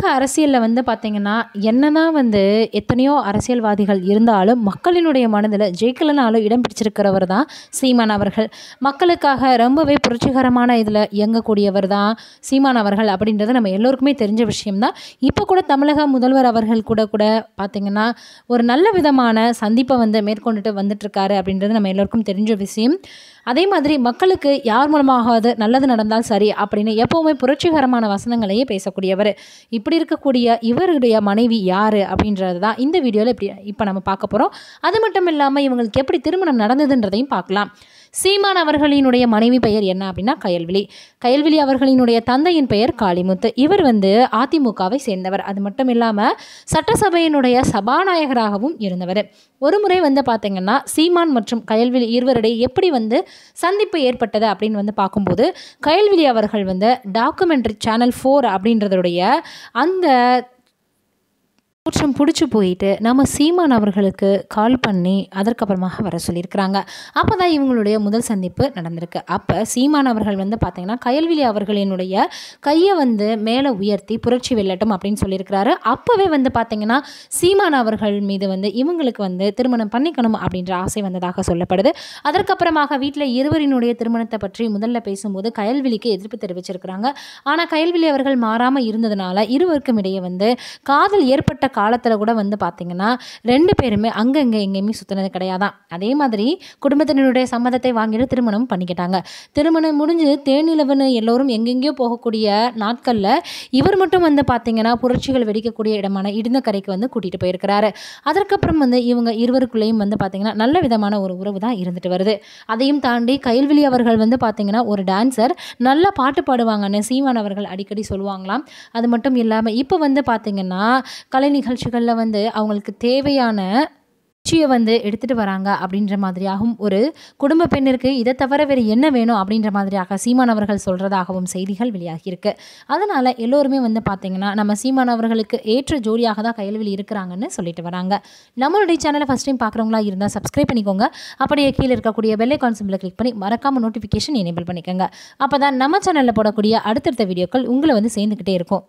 தமிழக அரசியலில் வந்து பார்த்திங்கன்னா என்னதான் வந்து எத்தனையோ அரசியல்வாதிகள் இருந்தாலும் மக்களினுடைய மனதில் ஜெயிக்கலனாலும் இடம் பிடிச்சிருக்கிறவர் தான் சீமான் அவர்கள் மக்களுக்காக ரொம்பவே புரட்சிகரமான இதில் இயங்கக்கூடியவர் தான் சீமான் அவர்கள் அப்படின்றது நம்ம எல்லோருக்குமே தெரிஞ்ச விஷயம்தான் இப்போ கூட தமிழக முதல்வர் அவர்கள் கூட கூட பார்த்திங்கன்னா ஒரு நல்ல விதமான சந்திப்பை வந்து மேற்கொண்டுட்டு வந்துட்டுருக்காரு அப்படின்றது நம்ம எல்லோருக்கும் தெரிஞ்ச விஷயம் அதே மாதிரி மக்களுக்கு யார் மூலமாகாது நல்லது நடந்தால் சரி அப்படின்னு எப்போவுமே புரட்சிகரமான வசனங்களையே பேசக்கூடியவர் இப்படி அப்படி இருக்கக்கூடிய இவருடைய மனைவி யார் அப்படின்றது தான் இந்த வீடியோவில் இப்படி இப்போ நம்ம பார்க்க போகிறோம் அது மட்டும் இல்லாமல் இவங்களுக்கு எப்படி திருமணம் நடந்ததுன்றதையும் பார்க்கலாம் சீமான் அவர்களினுடைய மனைவி பெயர் என்ன அப்படின்னா கயல்விழி கயல்விழி அவர்களினுடைய தந்தையின் பெயர் காளிமுத்து இவர் வந்து அதிமுகவை சேர்ந்தவர் அது மட்டும் இல்லாமல் சட்டசபையினுடைய சபாநாயகராகவும் இருந்தவர் ஒரு முறை வந்து பார்த்திங்கன்னா சீமான் மற்றும் கயல்விழி இருவரிடையே எப்படி வந்து சந்திப்பு ஏற்பட்டது அப்படின்னு வந்து பார்க்கும்போது கயல்விழி அவர்கள் வந்து டாக்குமெண்ட்ரி சேனல் ஃபோர் அப்படின்றதுடைய அந்த கூற்றம் பிடிச்சி போயிட்டு நம்ம சீமான் அவர்களுக்கு கால் பண்ணி அதற்கப்புறமாக வர சொல்லியிருக்கிறாங்க அப்போ தான் இவங்களுடைய முதல் சந்திப்பு நடந்திருக்கு அப்போ சீமான் அவர்கள் வந்து பார்த்திங்கன்னா கயல்விழி அவர்களினுடைய கையை வந்து மேலே உயர்த்தி புரட்சி வெள்ளட்டும் அப்படின்னு சொல்லியிருக்கிறாரு அப்போவே வந்து பார்த்திங்கன்னா சீமான் அவர்கள் மீது வந்து இவங்களுக்கு வந்து திருமணம் பண்ணிக்கணும் அப்படின்ற ஆசை வந்ததாக சொல்லப்படுது அதற்கப்புறமாக வீட்டில் இருவரினுடைய திருமணத்தை பற்றி முதல்ல பேசும்போது கயல்விழிக்கு எதிர்ப்பு தெரிவிச்சிருக்கிறாங்க ஆனால் கயல்விழி அவர்கள் மாறாமல் இருந்ததுனால இருவருக்கும் இடையே வந்து காதல் ஏற்பட்ட காலத்தில் கூட வந்து பார்த்திங்கன்னா ரெண்டு பேருமே அங்கங்கே எங்கேயுமே சுற்றினது கிடையாதான் அதே மாதிரி குடும்பத்தினருடைய சம்மதத்தை வாங்கிட்டு திருமணம் பண்ணிக்கிட்டாங்க திருமணம் முடிஞ்சு தேனிலவனு எல்லோரும் எங்கெங்கேயோ போகக்கூடிய நாட்களில் இவர் மட்டும் வந்து பார்த்திங்கன்னா புரட்சிகள் வெடிக்கக்கூடிய இடமான இடுந்தக்கரைக்கு வந்து கூட்டிகிட்டு போயிருக்கிறாரு அதற்கப்புறம் வந்து இவங்க இருவருக்குள்ளேயும் வந்து பார்த்திங்கன்னா நல்ல விதமான ஒரு உறவு தான் இருந்துட்டு வருது அதையும் தாண்டி கைல்வெளி அவர்கள் வந்து பார்த்திங்கன்னா ஒரு டான்ஸர் நல்ல பாட்டு பாடுவாங்கன்னு சீமான் அவர்கள் அடிக்கடி சொல்லுவாங்களாம் அது மட்டும் இல்லாமல் இப்போ வந்து பார்த்திங்கன்னா கலைஞர் நிகழ்ச்சிகளில் வந்து அவங்களுக்கு தேவையான நிகழ்ச்சியை வந்து எடுத்துகிட்டு வராங்க அப்படின்ற மாதிரியாகவும் ஒரு குடும்ப பெண்ணிற்கு இதை தவிர வேறு என்ன வேணும் அப்படின்ற மாதிரியாக சீமான் அவர்கள் சொல்கிறதாகவும் செய்திகள் வெளியாகியிருக்கு அதனால் எல்லோருமே வந்து பார்த்திங்கன்னா நம்ம சீமான் அவர்களுக்கு ஏற்ற ஜோடியாக தான் கையெழுவில் இருக்கிறாங்கன்னு சொல்லிட்டு வராங்க நம்மளுடைய சேனலை ஃபஸ்ட் டைம் பார்க்குறவங்களா இருந்தால் சப்ஸ்கிரைப் பண்ணிக்கோங்க அப்படியே கீழே இருக்கக்கூடிய வெள்ளை கான்செப்டில் கிளிக் பண்ணி மறக்காமல் நோட்டிஃபிகேஷன் எனேபிள் பண்ணிக்கோங்க அப்போ தான் நம்ம சேனலில் போடக்கூடிய அடுத்தடுத்த வீடியோக்கள் உங்களை வந்து சேர்ந்துக்கிட்டே இருக்கும்